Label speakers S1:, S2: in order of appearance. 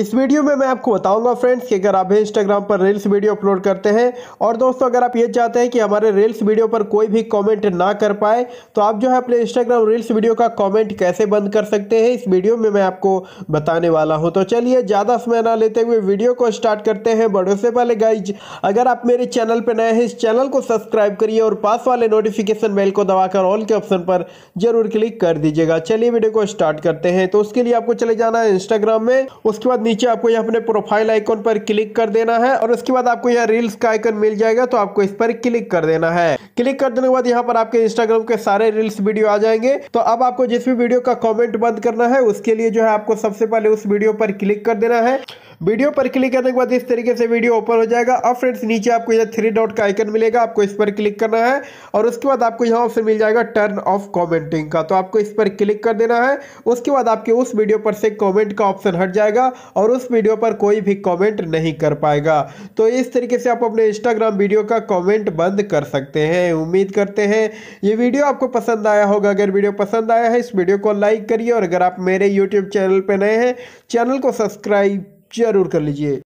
S1: इस वीडियो में मैं आपको बताऊंगा फ्रेंड्स कि अगर आप इंस्टाग्राम पर रील्स वीडियो अपलोड करते हैं और दोस्तों अगर आप ये चाहते हैं कि हमारे रील्स वीडियो पर कोई भी कमेंट ना कर पाए तो आप जो है अपने इंस्टाग्राम रील्स वीडियो का कमेंट कैसे बंद कर सकते हैं इस वीडियो में मैं आपको बताने वाला हूँ तो चलिए ज़्यादा समय ना लेते हुए वीडियो को स्टार्ट करते हैं बड़ों से पहले गाइज अगर आप मेरे चैनल पर नए हैं इस चैनल को सब्सक्राइब करिए और पास वाले नोटिफिकेशन बेल को दबाकर ऑल के ऑप्शन पर जरूर क्लिक कर दीजिएगा चलिए वीडियो को स्टार्ट करते हैं तो उसके लिए आपको चले जाना है इंस्टाग्राम में उसके बाद नीचे आपको यहाँ अपने प्रोफाइल आइकन पर क्लिक कर देना है और उसके बाद आपको यहाँ रील्स का आइकन मिल जाएगा तो आपको इस पर क्लिक कर देना है क्लिक कर देने के बाद यहाँ पर आपके इंस्टाग्राम के सारे रील्स वीडियो आ जाएंगे तो अब आपको जिस भी वीडियो का कॉमेंट बंद करना है उसके लिए जो है आपको सबसे पहले उस वीडियो पर क्लिक कर देना है वीडियो पर क्लिक करने के बाद इस तरीके से वीडियो ओपन हो जाएगा अब फ्रेंड्स नीचे आपको यह थ्री डॉट का आइकन मिलेगा आपको इस पर क्लिक करना है और उसके बाद आपको यहाँ ऑप्शन मिल जाएगा टर्न ऑफ कमेंटिंग का तो आपको इस पर क्लिक कर देना है उसके बाद आपके उस वीडियो पर से कमेंट का ऑप्शन हट जाएगा और उस वीडियो पर कोई भी कमेंट नहीं कर पाएगा तो इस तरीके से आप अपने इंस्टाग्राम वीडियो का कमेंट बंद कर सकते हैं उम्मीद करते हैं ये वीडियो आपको पसंद आया होगा अगर वीडियो पसंद आया है इस वीडियो को लाइक करिए और अगर आप मेरे यूट्यूब चैनल पर नए हैं चैनल को सब्सक्राइब जरूर कर लीजिए